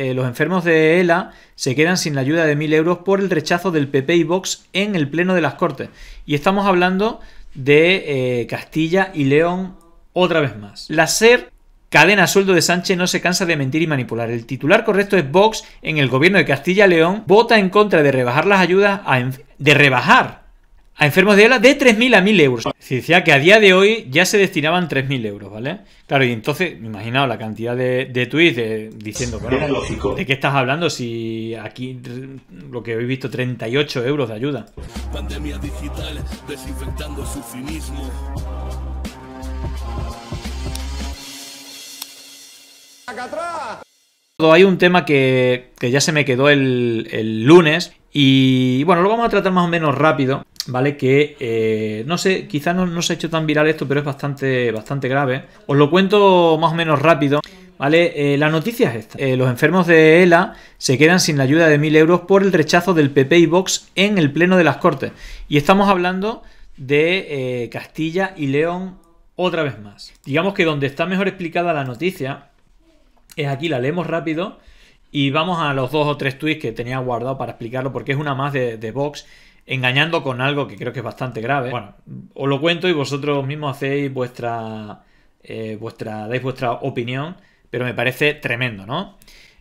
Eh, los enfermos de ELA se quedan sin la ayuda de 1.000 euros por el rechazo del PP y Vox en el Pleno de las Cortes. Y estamos hablando de eh, Castilla y León otra vez más. La SER Cadena sueldo de Sánchez no se cansa de mentir y manipular. El titular correcto es Vox en el gobierno de Castilla y León vota en contra de rebajar las ayudas a de rebajar a enfermos de ELA de 3.000 a 1.000 euros. Se decía que a día de hoy ya se destinaban 3.000 euros, ¿vale? Claro, y entonces, imaginaos la cantidad de, tweets diciendo, lógico. ¿de qué estás hablando si aquí lo que he visto, 38 euros de ayuda? Pandemia su Hay un tema que, ya se me quedó el, el lunes y bueno, lo vamos a tratar más o menos rápido. ¿vale? Que eh, no sé, quizá no, se ha hecho tan viral esto, pero es bastante, bastante grave. Os lo cuento más o menos rápido. ¿Vale? Eh, la noticia es esta. Eh, los enfermos de ELA se quedan sin la ayuda de 1.000 euros por el rechazo del PP y Vox en el Pleno de las Cortes. Y estamos hablando de Castilla y León otra vez más. Digamos que donde está mejor explicada la noticia es aquí, la leemos rápido y vamos a los dos o tres tweets que tenía guardado para explicarlo porque es una más de, de Vox engañando con algo que creo que es bastante grave. Bueno, os lo cuento y vosotros mismos hacéis vuestra, eh, vuestra, dais vuestra opinión, pero me parece tremendo, ¿no?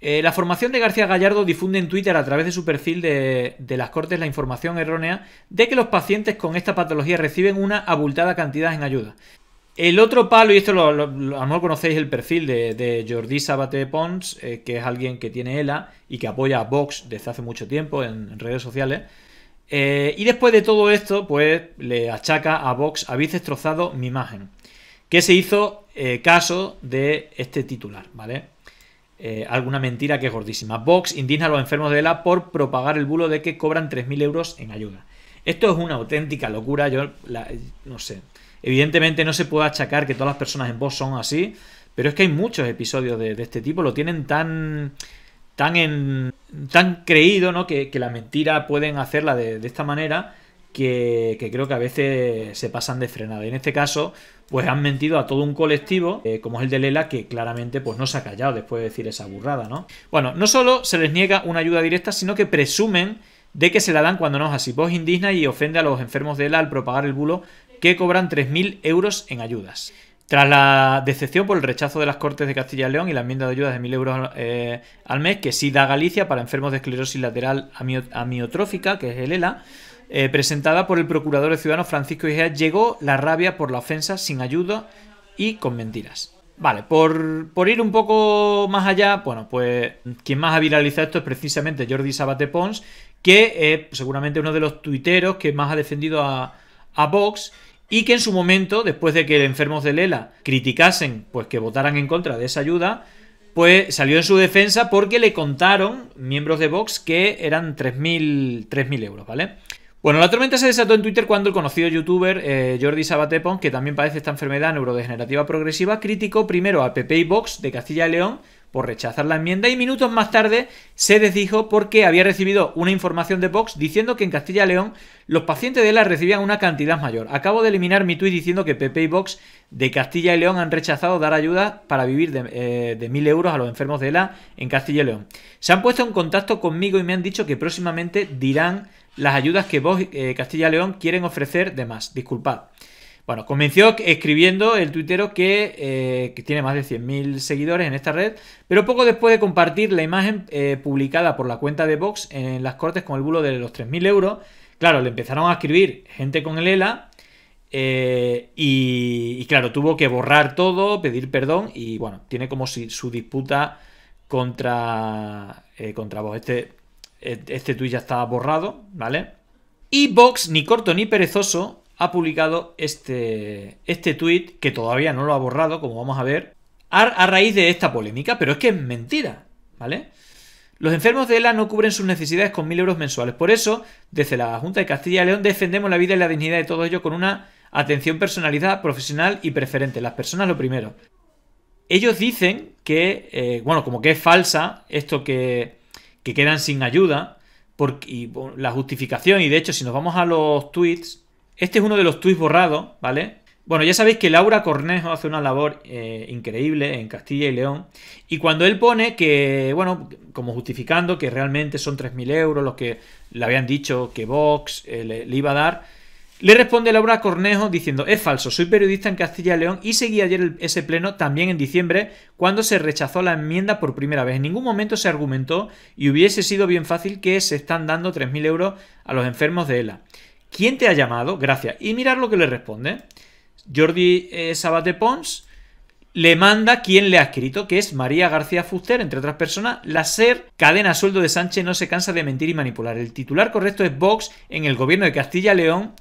Eh, la formación de García Gallardo difunde en Twitter a través de su perfil de, las Cortes la información errónea de que los pacientes con esta patología reciben una abultada cantidad en ayuda. El otro palo, y esto lo, a lo mejor conocéis el perfil de, Jordi Sabate Pons, eh, que es alguien que tiene ELA y que apoya a Vox desde hace mucho tiempo en redes sociales, eh, y después de todo esto, pues le achaca a Vox habéis destrozado mi imagen. Que se hizo eh, caso de este titular, ¿vale? Eh, alguna mentira que es gordísima. Vox indigna a los enfermos de ELA por propagar el bulo de que cobran 3.000 euros en ayuda. Esto es una auténtica locura, yo no sé. Evidentemente no se puede achacar que todas las personas en Vox son así, pero es que hay muchos episodios de este tipo, lo tienen tan tan, creído que, la mentira pueden hacerla de, esta manera que, creo que a veces se pasan de frenada. Y en este caso, pues han mentido a todo un colectivo, eh, como es el de Lela, que claramente pues no se ha callado después de decir esa burrada, ¿no? Bueno, no solo se les niega una ayuda directa, sino que presumen de que se la dan cuando no es así. Vos indigna y ofende a los enfermos de Lela al propagar el bulo que cobran 3.000 euros en ayudas. Tras la decepción por el rechazo de las Cortes de Castilla y León y la enmienda de ayudas de 1.000 euros eh, al mes que sí da Galicia para enfermos de esclerosis lateral amiotrófica, que es el ELA, eh, presentada por el procurador de Ciudadanos Francisco Igea, llegó la rabia por la ofensa sin ayuda y con mentiras. Vale, por, por, ir un poco más allá, bueno, pues quien más ha viralizado esto es precisamente Jordi Sabate Pons, que es seguramente uno de los tuiteros que más ha defendido a, a Vox y que en su momento, después de que enfermos de Lela criticasen, pues que votaran en contra de esa ayuda, pues salió en su defensa porque le contaron miembros de Vox que eran 3.000 euros, ¿vale? Bueno, la tormenta se desató en Twitter cuando el conocido youtuber eh, Jordi Sabatepon, que también padece esta enfermedad neurodegenerativa progresiva, criticó primero a PP y Vox de Castilla y León por rechazar la enmienda y minutos más tarde se desdijo porque había recibido una información de Vox diciendo que en Castilla y León los pacientes de ELA recibían una cantidad mayor. Acabo de eliminar mi tuit diciendo que Pepe y Vox de Castilla y León han rechazado dar ayuda para vivir eh, de, mil euros a los enfermos de ELA en Castilla y León. Se han puesto en contacto conmigo y me han dicho que próximamente dirán las ayudas que Vox eh, Castilla y León quieren ofrecer de más. Disculpad. Bueno, convenció escribiendo el tuitero que, eh, tiene más de 100.000 seguidores en esta red, pero poco después de compartir la imagen eh, publicada por la cuenta de Vox en las cortes con el bulo de los 3.000 euros, claro, le empezaron a escribir gente con el ELA eh, y, claro, tuvo que borrar todo, pedir perdón y bueno, tiene como si su disputa contra, contra Vox. Este, este tuit ya estaba borrado, ¿vale? Y Vox, ni corto ni perezoso, ha publicado este, este tweet que todavía no lo ha borrado, como vamos a ver, a, raíz de esta polémica, pero es que es mentira, ¿vale? Los enfermos de ELA no cubren sus necesidades con 1.000 euros mensuales. Por eso, desde la Junta de Castilla y León defendemos la vida y la dignidad de todos ellos con una atención personalizada, profesional y preferente. Las personas lo primero. Ellos dicen que, eh, bueno, como que es falsa esto que, que quedan sin ayuda y la justificación. Y de hecho, si nos vamos a los tweets, este es uno de los tuits borrados, ¿vale? Bueno, ya sabéis que Laura Cornejo hace una labor eh, increíble en Castilla y León. Y cuando él pone que, bueno, como justificando que realmente son 3.000 euros los que le habían dicho que Vox eh, le, iba a dar, le responde Laura Cornejo diciendo, es falso, soy periodista en Castilla y León y seguí ayer ese pleno también en diciembre cuando se rechazó la enmienda por primera vez. En ningún momento se argumentó y hubiese sido bien fácil que se están dando 3.000 euros a los enfermos de ELA. ¿Quién te ha llamado? Gracias. Y mirar lo que le responde. Jordi eh, Sabate Pons le manda quien le ha escrito, que es María García Fuster, entre otras personas, la SER, cadena sueldo de Sánchez, no se cansa de mentir y manipular. El titular correcto es Vox en el gobierno de Castilla y León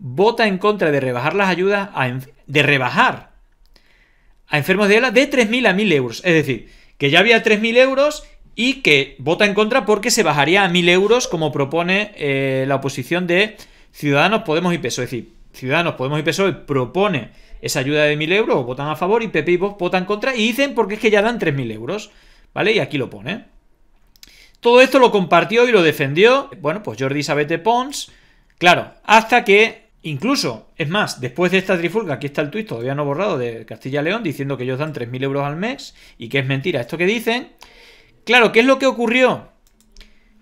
vota en contra de rebajar las ayudas, a de rebajar a enfermos de ELA de 3.000 a 1.000 euros. Es decir, que ya había 3.000 euros y que vota en contra porque se bajaría a 1.000 euros como propone eh, la oposición de Ciudadanos, Podemos y PSOE. Es decir, Ciudadanos, Podemos y PSOE propone esa ayuda de 1.000 euros, votan a favor y PP y Vox votan contra y dicen porque es que ya dan 3.000 euros, ¿vale? Y aquí lo pone. Todo esto lo compartió y lo defendió, bueno, pues Jordi de Pons, claro, hasta que Incluso, es más, después de esta trifulga, aquí está el tuit todavía no borrado de Castilla León diciendo que ellos dan 3.000 euros al mes y que es mentira esto que dicen, Claro, ¿qué es lo que ocurrió?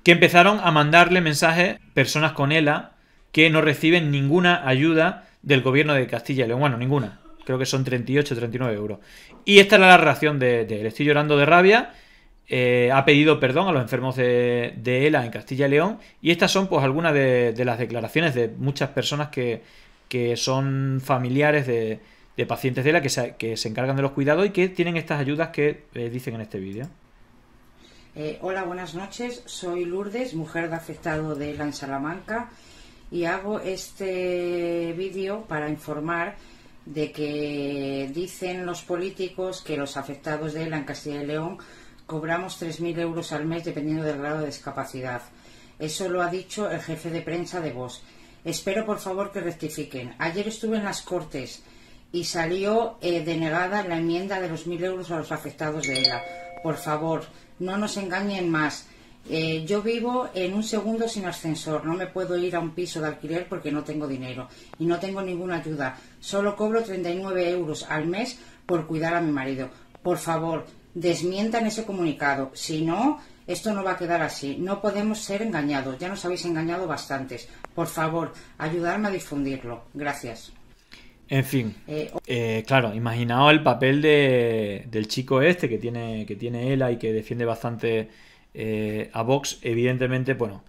Que empezaron a mandarle mensajes personas con ELA que no reciben ninguna ayuda del gobierno de Castilla y León. Bueno, ninguna. Creo que son 38 39 euros. Y esta era la reacción de, él. Estoy llorando de rabia. Eh, ha pedido perdón a los enfermos de, ELA e en Castilla y León. Y estas son pues algunas de, las declaraciones de muchas personas que, son familiares de, pacientes de ELA que se, encargan de los cuidados y que tienen estas ayudas que eh, dicen en este vídeo. Eh, hola, buenas noches. Soy Lourdes, mujer de afectado de ELA en Salamanca y hago este vídeo para informar de que dicen los políticos que los afectados de ELA en Castilla y León cobramos 3.000 euros al mes dependiendo del grado de discapacidad. Eso lo ha dicho el jefe de prensa de Vos. Espero, por favor, que rectifiquen. Ayer estuve en las Cortes y salió eh, denegada la enmienda de los 1.000 euros a los afectados de ELA por favor, no nos engañen más. Eh, yo vivo en un segundo sin ascensor, no me puedo ir a un piso de alquiler porque no tengo dinero y no tengo ninguna ayuda. Solo cobro 39 euros al mes por cuidar a mi marido. Por favor, desmientan ese comunicado. Si no, esto no va a quedar así. No podemos ser engañados. Ya nos habéis engañado bastantes. Por favor, ayudarme a difundirlo. Gracias. En fin, eh, eh, claro, imaginaos el papel de, del chico este que tiene, que tiene ELA y que defiende bastante eh, a Vox. Evidentemente, bueno,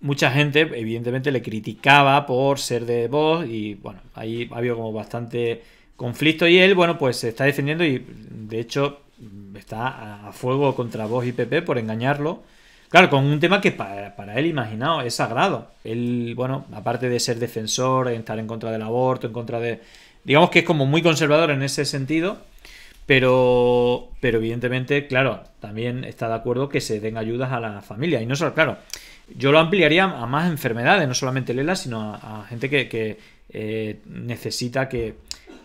mucha gente evidentemente le criticaba por ser de Vox y bueno, ahí ha habido como bastante conflicto y él, bueno, pues se está defendiendo y de hecho está a fuego contra Vox y PP por engañarlo Claro, con un tema que para, él, imaginado, es sagrado. Él, bueno, aparte de ser defensor, estar en contra del aborto, en contra de... Digamos que es como muy conservador en ese sentido, pero, pero evidentemente, claro, también está de acuerdo que se den ayudas a la familia. Y no solo, claro, yo lo ampliaría a más enfermedades, no solamente Lela, sino a, gente que, eh, necesita que,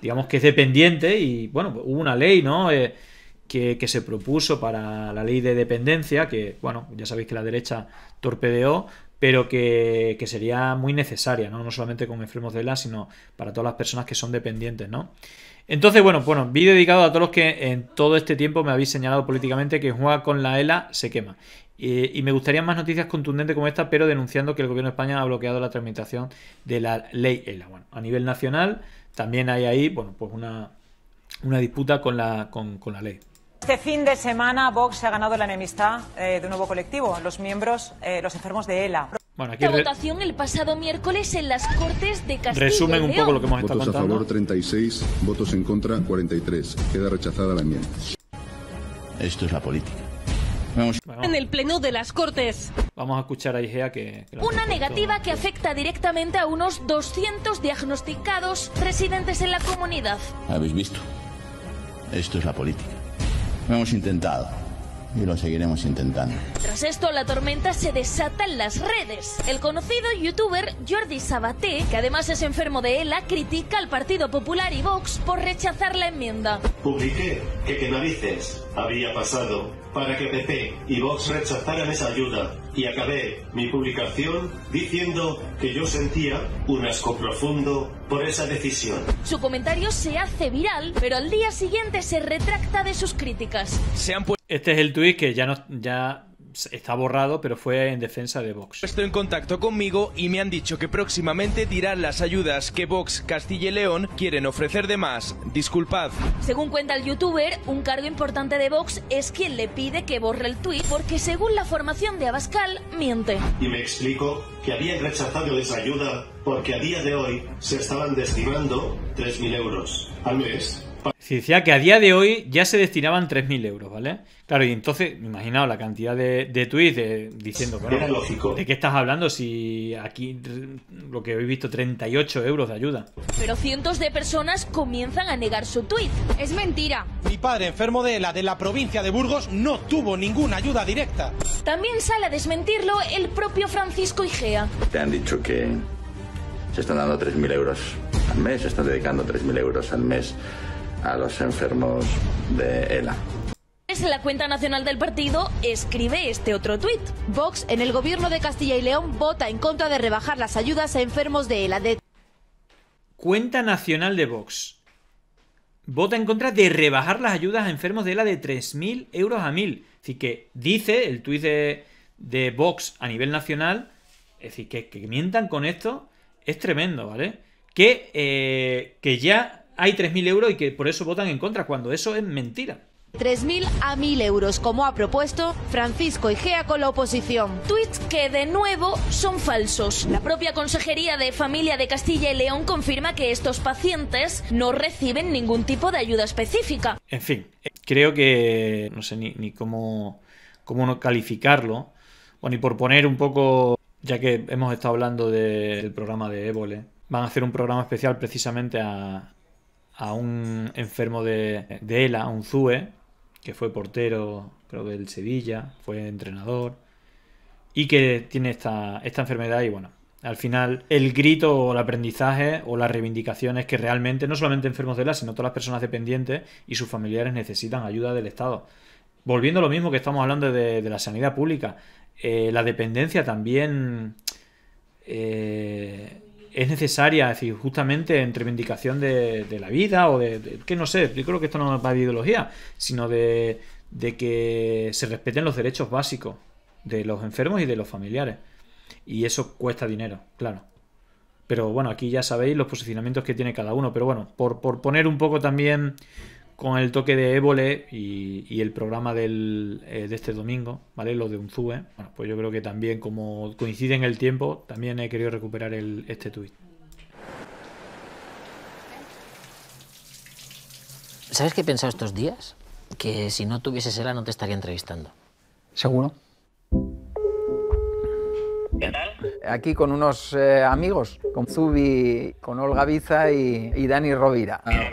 digamos que es dependiente y, bueno, hubo una ley, ¿no? Eh, que, se propuso para la ley de dependencia, que, bueno, ya sabéis que la derecha torpedeó, pero que, sería muy necesaria, ¿no? No solamente con enfermos de ELA, sino para todas las personas que son dependientes, ¿no? Entonces, bueno, bueno, vídeo dedicado a todos los que en todo este tiempo me habéis señalado políticamente que juega con la ELA se quema. Y, me gustaría más noticias contundentes como esta, pero denunciando que el gobierno de España ha bloqueado la tramitación de la ley ELA. Bueno, a nivel nacional también hay ahí, bueno, pues una, una disputa con la, con la ley. Este fin de semana Vox se ha ganado la enemistad eh, de un nuevo colectivo, los miembros, eh, los enfermos de ELA. La votación el pasado miércoles en las Cortes de Castilla Resumen un poco lo que hemos estado Votos a favor 36, votos en contra 43. Queda rechazada la enmienda. Esto es la política. Vamos. en el pleno de las Cortes. Vamos a escuchar a Igea que... Una negativa que afecta directamente a unos 200 diagnosticados residentes en la comunidad. ¿Habéis visto? Esto es la política hemos intentado y lo seguiremos intentando. Tras esto, la tormenta se desata en las redes. El conocido youtuber Jordi Sabaté, que además es enfermo de ELA, critica al Partido Popular y Vox por rechazar la enmienda. Publiqué que qué narices había pasado para que PP y Vox rechazaran esa ayuda y acabé mi publicación diciendo que yo sentía un asco profundo por esa decisión. Su comentario se hace viral, pero al día siguiente se retracta de sus críticas. Este es el tuit que ya, no, ya está borrado, pero fue en defensa de Vox. Estoy en contacto conmigo y me han dicho que próximamente dirán las ayudas que Vox, Castilla y León quieren ofrecer de más. Disculpad. Según cuenta el youtuber, un cargo importante de Vox es quien le pide que borre el tuit porque según la formación de Abascal, miente. Y me explico que habían rechazado esa ayuda porque a día de hoy se estaban destinando 3.000 euros al mes decía que a día de hoy ya se destinaban 3.000 euros, ¿vale? Claro, y entonces, imaginaos la cantidad de, tweets diciendo, bueno, lógico. ¿de qué estás hablando si aquí lo que he visto, 38 euros de ayuda? Pero cientos de personas comienzan a negar su tweet. Es mentira. Mi padre, enfermo de la de la provincia de Burgos, no tuvo ninguna ayuda directa. También sale a desmentirlo el propio Francisco Igea. Te han dicho que se están dando 3.000 euros al mes, se están dedicando 3.000 euros al mes a los enfermos de ELA. la cuenta nacional del partido escribe este otro tuit. Vox en el gobierno de Castilla y León vota en contra de rebajar las ayudas a enfermos de ELA. Cuenta nacional de Vox. Vota en contra de rebajar las ayudas a enfermos de ELA de 3.000 euros a 1.000. Así que dice el tuit de, Vox a nivel nacional, es decir, que, que mientan con esto, es tremendo, ¿vale? Que, eh, que ya hay 3.000 euros y que por eso votan en contra, cuando eso es mentira. 3.000 a 1.000 euros, como ha propuesto Francisco Igea con la oposición. Tweets que, de nuevo, son falsos. La propia Consejería de Familia de Castilla y León confirma que estos pacientes no reciben ningún tipo de ayuda específica. En fin, creo que no sé ni, cómo, cómo no calificarlo. Bueno, y por poner un poco, ya que hemos estado hablando del programa de Évole, van a hacer un programa especial precisamente a, a un enfermo de, de a un Zue, que fue portero, creo que del Sevilla, fue entrenador, y que tiene esta, enfermedad y bueno, al final, el grito o el aprendizaje o las reivindicaciones que realmente, no solamente enfermos de ELA, sino todas las personas dependientes y sus familiares necesitan ayuda del Estado. Volviendo a lo mismo que estamos hablando de, la sanidad pública, eh, la dependencia también eh, es necesaria, es decir, justamente en reivindicación de, la vida o de, que no sé, yo creo que esto no va de ideología, sino de, que se respeten los derechos básicos de los enfermos y de los familiares. Y eso cuesta dinero, claro. Pero bueno, aquí ya sabéis los posicionamientos que tiene cada uno. Pero bueno, por, por poner un poco también con el toque de Évole y, el programa eh, de este domingo, ¿vale? Lo de Unzúe, Bueno, pues yo creo que también, como coincide en el tiempo, también he querido recuperar este tuit. ¿Sabes qué he pensado estos días? Que si no tuvieses ELA no te estaría entrevistando. ¿Seguro? ¿Qué tal? aquí con unos eh, amigos, con Zubi, con Olga Biza y, Dani Rovira. Eh,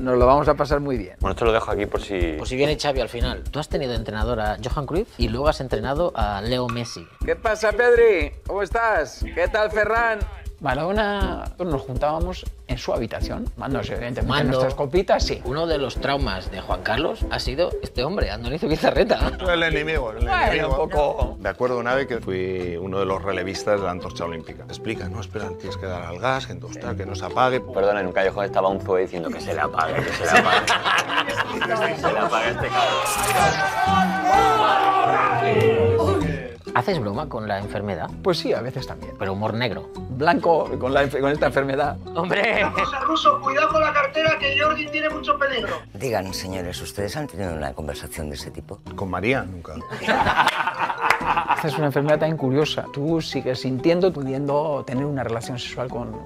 nos lo vamos a pasar muy bien. Bueno, esto lo dejo aquí por si... Por pues si viene Xavi al final. Tú has tenido entrenador a Johan Cruyff y luego has entrenado a Leo Messi. ¿Qué pasa, Pedri? ¿Cómo estás? ¿Qué tal, Ferran? Maradona, pues nos juntábamos en su habitación, mandándose evidentemente Mando. nuestras copitas, sí. Uno de los traumas de Juan Carlos ha sido este hombre, Andrés Pizarreta El enemigo, el enemigo. Un Me acuerdo una vez que fui uno de los relevistas de la antorcha olímpica. Explica, no, espera, tienes que dar al gas, que, que no se apague. perdón en un callejón estaba un Zoe diciendo que se le apague, que se le apague. que se le apague este cabrón. ¿Haces broma con la enfermedad? Pues sí, a veces también. Pero humor negro. Blanco con, esta enfermedad. ¡Hombre! José cuidado con la cartera que Jordi tiene mucho peligro. Digan, señores, ¿ustedes han tenido una conversación de ese tipo? Con María, nunca. Haces una enfermedad tan curiosa. Tú sigues sintiendo, pudiendo tener una relación sexual con,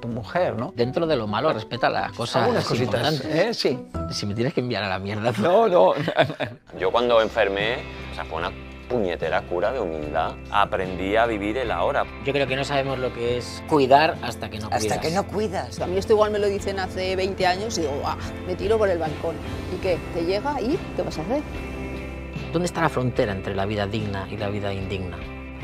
tu mujer, ¿no? Dentro de lo malo, respeta las cosas Algunas cositas, ¿eh? Sí. Si me tienes que enviar a la mierda. No, no. Yo cuando enfermé, o sea, fue una puñetera cura de humildad. Aprendí a vivir el ahora. Yo creo que no sabemos lo que es cuidar hasta que no hasta cuidas. Hasta que no cuidas. A mí esto igual me lo dicen hace 20 años y digo, ah, me tiro por el balcón. ¿Y qué? ¿Te llega y qué vas a hacer? ¿Dónde está la frontera entre la vida digna y la vida indigna?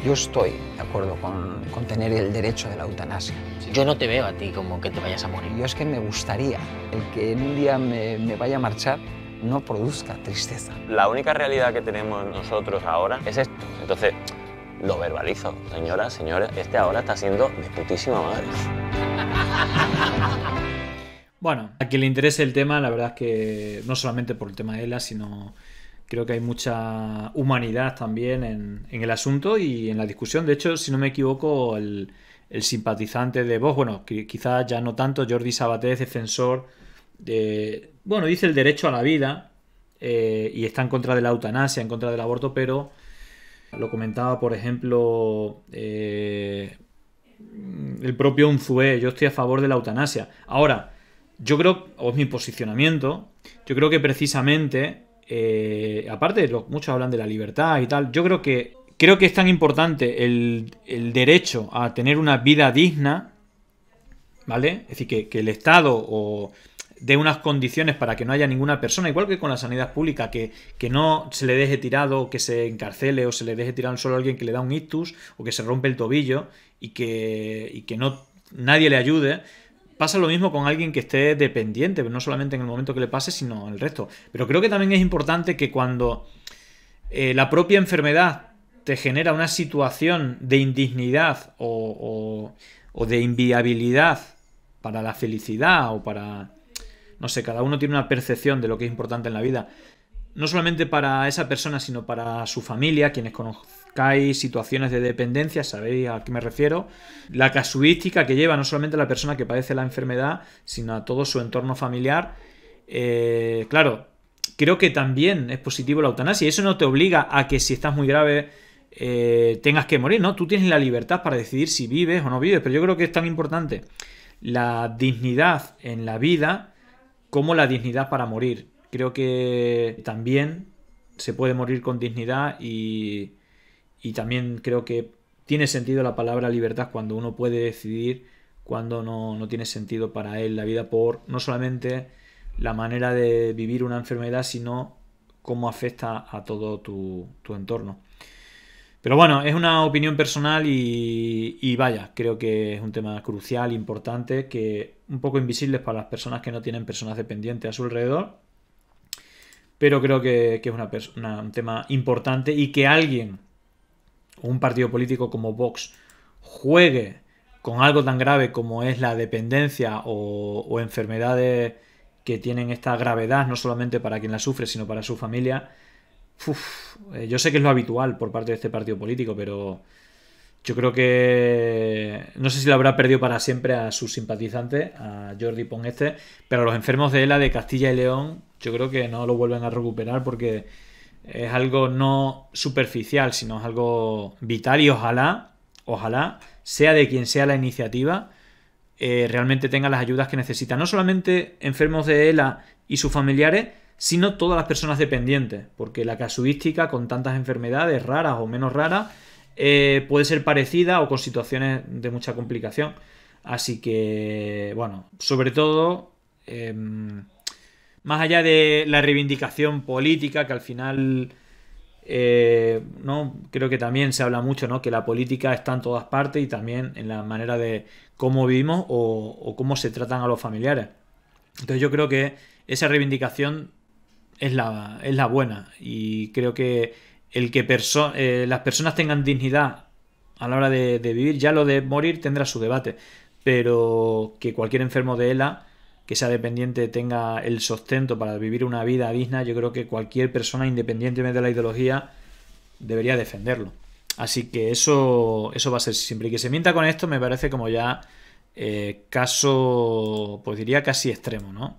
Yo estoy de acuerdo con, con, tener el derecho de la eutanasia. Yo no te veo a ti como que te vayas a morir. Yo es que me gustaría el que en un día me, me vaya a marchar no produzca tristeza. La única realidad que tenemos nosotros ahora es esto. Entonces, lo verbalizo. Señora, señora, este ahora está siendo de putísima madre. Bueno, a quien le interese el tema, la verdad es que no solamente por el tema de ELA, sino creo que hay mucha humanidad también en, el asunto y en la discusión. De hecho, si no me equivoco, el, simpatizante de vos... bueno, quizás ya no tanto, Jordi Sabaté, defensor de, bueno, dice el derecho a la vida eh, y está en contra de la eutanasia, en contra del aborto, pero lo comentaba, por ejemplo, eh, el propio Unzué, yo estoy a favor de la eutanasia. Ahora, yo creo, o es mi posicionamiento, yo creo que precisamente, eh, aparte, que muchos hablan de la libertad y tal, yo creo que, creo que es tan importante el, derecho a tener una vida digna, ¿vale? Es decir, que el Estado o de unas condiciones para que no haya ninguna persona, igual que con la sanidad pública, que, no se le deje tirado, que se encarcele o se le deje tirado solo a alguien que le da un ictus o que se rompe el tobillo y que, y que no, nadie le ayude. Pasa lo mismo con alguien que esté dependiente, no solamente en el momento que le pase, sino en el resto. Pero creo que también es importante que cuando eh, la propia enfermedad te genera una situación de indignidad o, o de inviabilidad para la felicidad o para no sé, cada uno tiene una percepción de lo que es importante en la vida. No solamente para esa persona, sino para su familia, quienes conozcáis situaciones de dependencia, sabéis a qué me refiero. La casuística que lleva no solamente a la persona que padece la enfermedad, sino a todo su entorno familiar. Eh, claro, creo que también es positivo la eutanasia. Eso no te obliga a que si estás muy grave eh, tengas que morir, ¿no? Tú tienes la libertad para decidir si vives o no vives, pero yo creo que es tan importante la dignidad en la vida como la dignidad para morir. Creo que también se puede morir con dignidad y, también creo que tiene sentido la palabra libertad cuando uno puede decidir cuando no, tiene sentido para él la vida por no solamente la manera de vivir una enfermedad, sino cómo afecta a todo tu, tu entorno. Pero bueno, es una opinión personal y, vaya, creo que es un tema crucial, importante, que un poco invisible para las personas que no tienen personas dependientes a su alrededor. Pero creo que, es un tema importante y que alguien un partido político como Vox juegue con algo tan grave como es la dependencia o enfermedades que tienen esta gravedad, no solamente para quien la sufre, sino para su familia, eh, yo sé que es lo habitual por parte de este partido político, pero yo creo que no sé si lo habrá perdido para siempre a sus simpatizantes, a Jordi Poneste este, pero los enfermos de ELA de Castilla y León, yo creo que no lo vuelven a recuperar porque es algo no superficial, sino es algo vital y ojalá, ojalá, sea de quien sea la iniciativa, eh, realmente tenga las ayudas que necesita. No solamente enfermos de ELA y sus familiares, sino todas las personas dependientes, porque la casuística con tantas enfermedades raras o menos raras eh, puede ser parecida o con situaciones de mucha complicación. Así que, bueno, sobre todo, em, más allá de la reivindicación política, que al final, eh, no creo que también se habla mucho, ¿no? Que la política está en todas partes y también en la manera de cómo vivimos o, o cómo se tratan a los familiares. Entonces yo creo que esa reivindicación es la, es la buena. Y creo que el que eh, las personas tengan dignidad a la hora de, vivir, ya lo de morir tendrá su debate. Pero que cualquier enfermo de ELA que sea dependiente tenga el sostento para vivir una vida digna, yo creo que cualquier persona, independientemente de la ideología, debería defenderlo. Así que eso, eso va a ser siempre. Y que se mienta con esto me parece como ya eh, caso, pues diría casi extremo, ¿no?